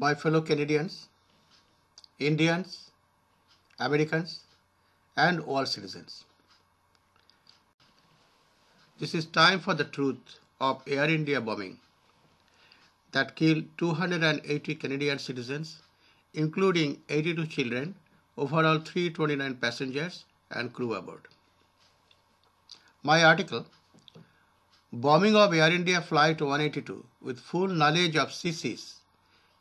my fellow Canadians, Indians, Americans, and all citizens. This is time for the truth of Air India bombing that killed 280 Canadian citizens, including 82 children, overall 329 passengers and crew aboard. My article, Bombing of Air India Flight 182 with full knowledge of CCs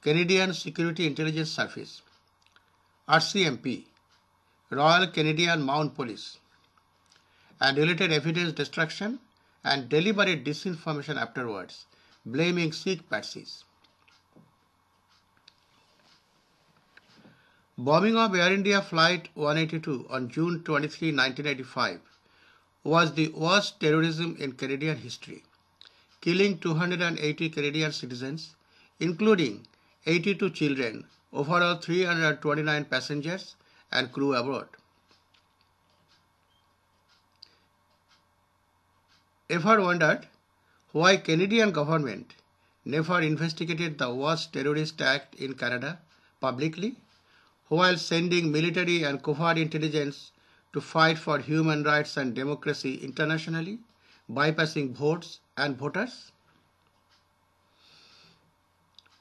Canadian Security Intelligence Service, RCMP, Royal Canadian Mounted Police, and related evidence destruction and deliberate disinformation afterwards, blaming Sikh patsies. Bombing of Air India Flight 182 on June 23, 1985 was the worst terrorism in Canadian history, killing 280 Canadian citizens, including 82 children, overall 329 passengers and crew aboard. Ever wondered why Canadian government never investigated the worst terrorist act in Canada publicly while sending military and covert intelligence to fight for human rights and democracy internationally, bypassing votes and voters?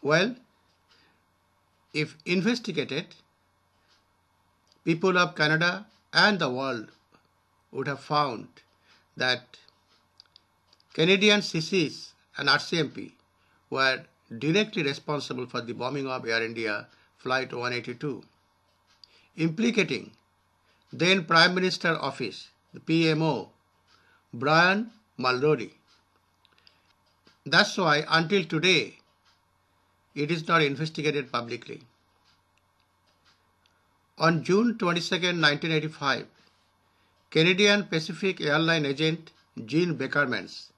Well, if investigated, people of Canada and the world would have found that Canadian CCs and RCMP were directly responsible for the bombing of Air India Flight 182, implicating then Prime Minister Office, the PMO, Brian Mulroney. That's why until today, it is not investigated publicly. On June 22, 1985, Canadian Pacific Airline agent Jean Beckermans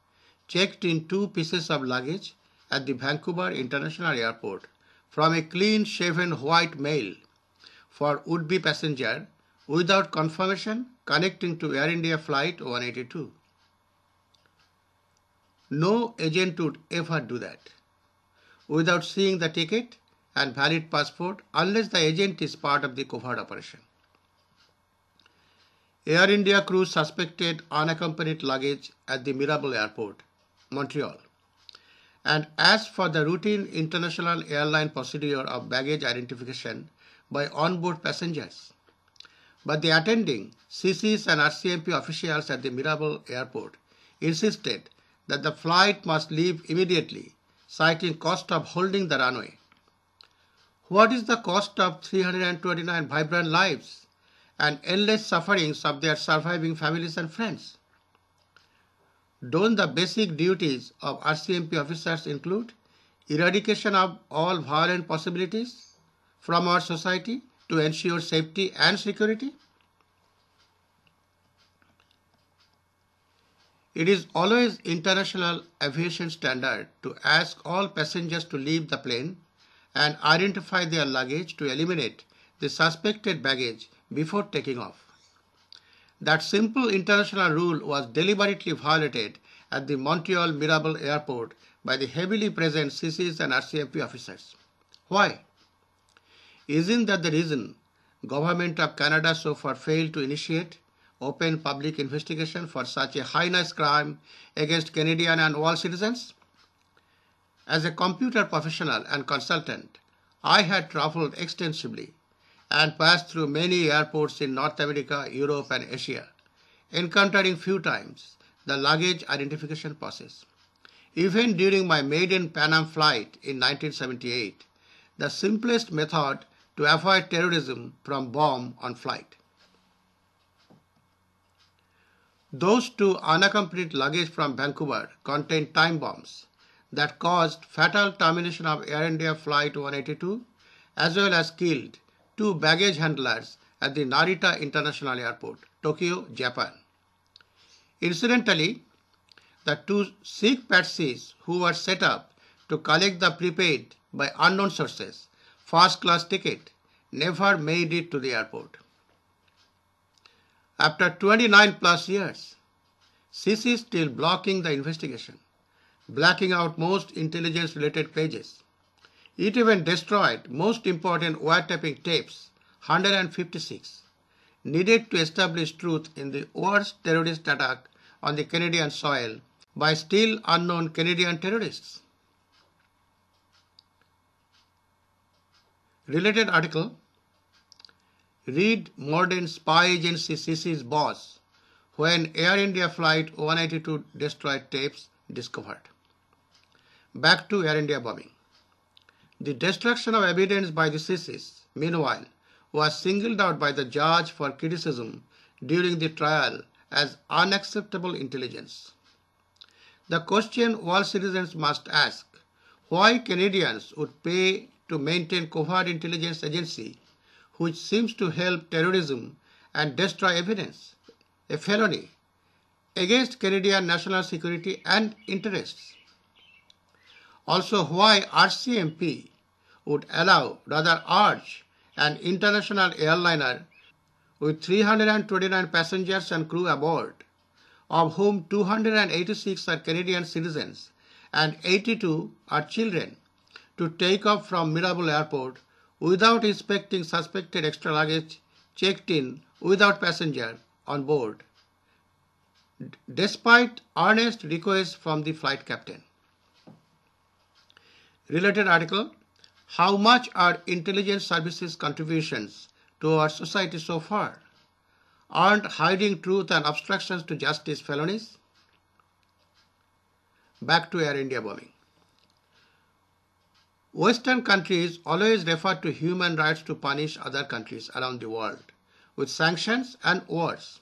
checked in two pieces of luggage at the Vancouver International Airport from a clean-shaven white male for would-be passenger without confirmation connecting to Air India Flight 182. No agent would ever do that without seeing the ticket and valid passport unless the agent is part of the covert operation. Air India crew suspected unaccompanied luggage at the Mirabel Airport, Montreal. And as for the routine international airline procedure of baggage identification by onboard passengers, but the attending CCs and RCMP officials at the Mirabel Airport insisted that the flight must leave immediately citing cost of holding the runway. What is the cost of 329 vibrant lives and endless sufferings of their surviving families and friends? Don't the basic duties of RCMP officers include eradication of all violent possibilities from our society to ensure safety and security? It is always international aviation standard to ask all passengers to leave the plane and identify their luggage to eliminate the suspected baggage before taking off. That simple international rule was deliberately violated at the Montreal Mirabel Airport by the heavily present CCs and RCMP officers. Why? Isn't that the reason Government of Canada so far failed to initiate open public investigation for such a heinous crime against Canadian and all citizens? As a computer professional and consultant, I had traveled extensively and passed through many airports in North America, Europe, and Asia, encountering few times the luggage identification process. Even during my maiden Pan Am flight in 1978, the simplest method to avoid terrorism from bomb on flight. Those two unaccompanied luggage from Vancouver contained time bombs that caused fatal termination of Air India Flight 182 as well as killed two baggage handlers at the Narita International Airport, Tokyo, Japan. Incidentally, the two Sikh patsies who were set up to collect the prepaid by unknown sources first class ticket never made it to the airport. After 29 plus years, CC is still blocking the investigation, blacking out most intelligence related pages. It even destroyed most important wiretapping tapes, 156, needed to establish truth in the worst terrorist attack on the Canadian soil by still unknown Canadian terrorists. Related article Read modern spy agency CC's boss when Air India Flight 182 destroyed tapes discovered. Back to Air India bombing. The destruction of evidence by the CCs, meanwhile, was singled out by the judge for criticism during the trial as unacceptable intelligence. The question all citizens must ask, why Canadians would pay to maintain covert intelligence agency which seems to help terrorism and destroy evidence, a felony against Canadian national security and interests. Also, why RCMP would allow, rather urge, an international airliner with 329 passengers and crew aboard, of whom 286 are Canadian citizens and 82 are children, to take off from Mirabel Airport without inspecting suspected extra luggage checked in without passenger on board, despite earnest requests from the flight captain. Related article How much are intelligence services contributions to our society so far? Aren't hiding truth and obstructions to justice felonies? Back to Air India bombing. Western countries always refer to human rights to punish other countries around the world with sanctions and wars.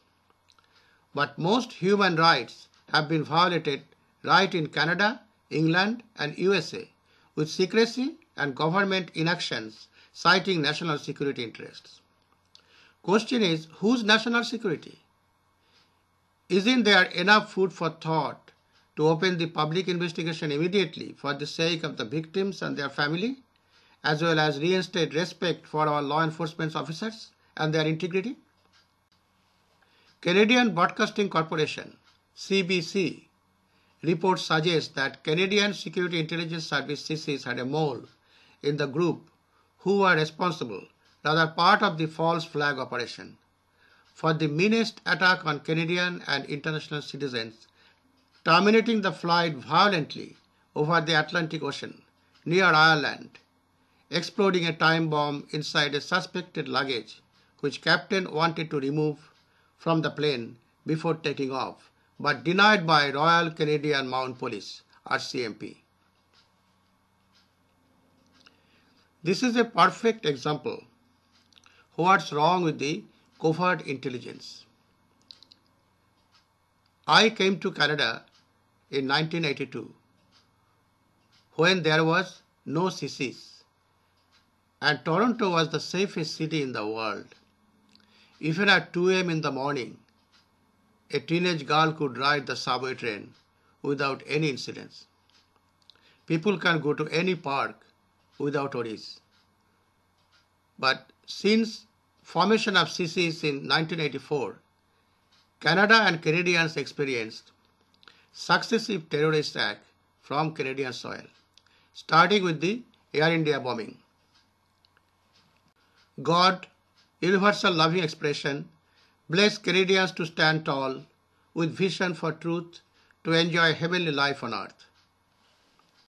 But most human rights have been violated right in Canada, England and USA with secrecy and government inactions citing national security interests. Question is, whose national security? Isn't there enough food for thought to open the public investigation immediately for the sake of the victims and their family, as well as reinstate respect for our law enforcement officers and their integrity. Canadian Broadcasting Corporation, CBC, report suggests that Canadian Security Intelligence Service CCs had a mole in the group who were responsible, rather part of the false flag operation, for the meanest attack on Canadian and international citizens terminating the flight violently over the Atlantic Ocean near Ireland, exploding a time bomb inside a suspected luggage which captain wanted to remove from the plane before taking off but denied by Royal Canadian Mount Police RCMP. This is a perfect example what's wrong with the covert intelligence. I came to Canada in 1982 when there was no C.C.S. and Toronto was the safest city in the world. Even at 2 a.m. in the morning, a teenage girl could ride the subway train without any incidents. People can go to any park without worries. But since formation of CCs in 1984, Canada and Canadians experienced successive terrorist attack from Canadian soil, starting with the Air India bombing. God, universal loving expression, bless Canadians to stand tall with vision for truth to enjoy heavenly life on earth.